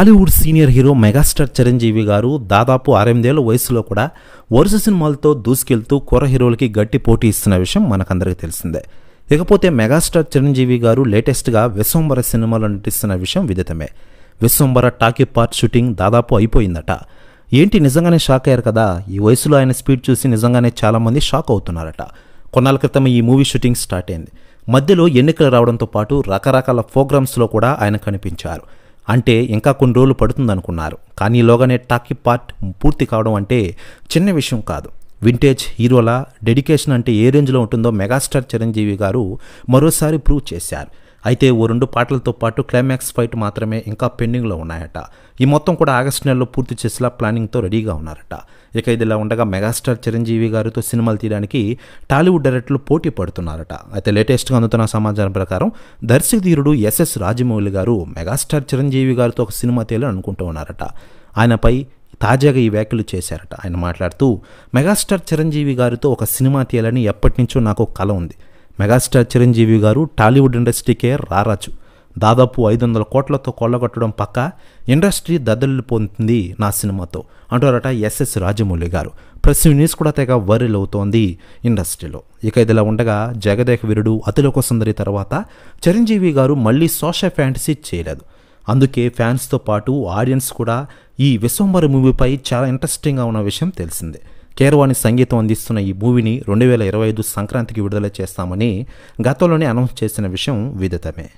Tollywood senior hero megastar Chiranjeevi garu దాదాపు అరవదేళ్ల వయసులో కూడా వరుస సినిమాలతో దూసుకెళ్తూ కుర్ర హీరోలకి గట్టి పోటీ ఇస్తున్న విషయం మనకందరికీ తెలిసిందే ఇకపోతే మెగాస్టార్ చిరంజీవి గారు లేటెస్ట్గా విశ్వంబర సినిమాలు నటిస్తున్న విషయం విదితమే విశ్వంబర టాకీ పార్ట్ షూటింగ్ దాదాపు అయిపోయిందట ఏంటి నిజంగానే షాక్ అయ్యారు కదా ఈ వయసులో ఆయన స్పీడ్ చూసి నిజంగానే చాలామంది షాక్ అవుతున్నారట కొన్నాళ్ళ క్రితం ఈ మూవీ షూటింగ్ స్టార్ట్ అయింది మధ్యలో ఎన్నికలు రావడంతో పాటు రకరకాల ప్రోగ్రామ్స్లో కూడా ఆయన కనిపించారు అంటే ఇంకా కొన్ని రోజులు పడుతుందనుకున్నారు కానీ లోగానే టాకీ పార్ట్ పూర్తి కావడం అంటే చిన్న విషయం కాదు వింటేజ్ హీరోల డెడికేషన్ అంటే ఏ రేంజ్లో ఉంటుందో మెగాస్టార్ చిరంజీవి గారు మరోసారి ప్రూవ్ చేశారు అయితే ఓ రెండు పాటలతో పాటు క్లైమాక్స్ ఫైట్ మాత్రమే ఇంకా పెండింగ్లో ఉన్నాయట ఈ మొత్తం కూడా ఆగస్టు నెలలో పూర్తి చేసేలా ప్లానింగ్తో రెడీగా ఉన్నారట ఇక ఇదిలా ఉండగా మెగాస్టార్ చిరంజీవి గారితో సినిమాలు తీయడానికి టాలీవుడ్ డైరెక్టర్లు పోటీ పడుతున్నారట అయితే లేటెస్ట్గా అందుతున్న సమాచారం ప్రకారం దర్శకధీరుడు ఎస్ఎస్ రాజమౌళి గారు మెగాస్టార్ చిరంజీవి గారితో ఒక సినిమా తీయాలని అనుకుంటూ ఉన్నారట ఆయనపై తాజాగా ఈ వ్యాఖ్యలు చేశారట ఆయన మాట్లాడుతూ మెగాస్టార్ చిరంజీవి గారితో ఒక సినిమా తీయాలని ఎప్పటి నుంచో నాకు కల ఉంది మెగాస్టార్ చిరంజీవి గారు టాలీవుడ్ ఇండస్ట్రీకే రారాచు దాదాపు ఐదు వందల కోట్లతో కొల్లగొట్టడం పక్క ఇండస్ట్రీ పొందుతుంది నా సినిమాతో అంటారట ఎస్ఎస్ రాజమౌళి గారు ప్రెస్ న్యూస్ కూడా తెగ వైరల్ అవుతోంది ఇండస్ట్రీలో ఇక ఇదిలా ఉండగా జగదేక వీరుడు అతిలోక సుందరి తర్వాత చిరంజీవి గారు మళ్ళీ సోషల్ ఫ్యాంటసీ చేయలేదు అందుకే ఫ్యాన్స్తో పాటు ఆడియన్స్ కూడా ఈ విశ్వంబర మూవీపై చాలా ఇంట్రెస్టింగ్గా ఉన్న విషయం తెలిసిందే కేర్వాణి సంగీతం అందిస్తున్న ఈ మూవీని రెండు వేల ఇరవై ఐదు సంక్రాంతికి విడుదల చేస్తామని గతంలోనే అనౌన్స్ చేసిన విషయం విదితమే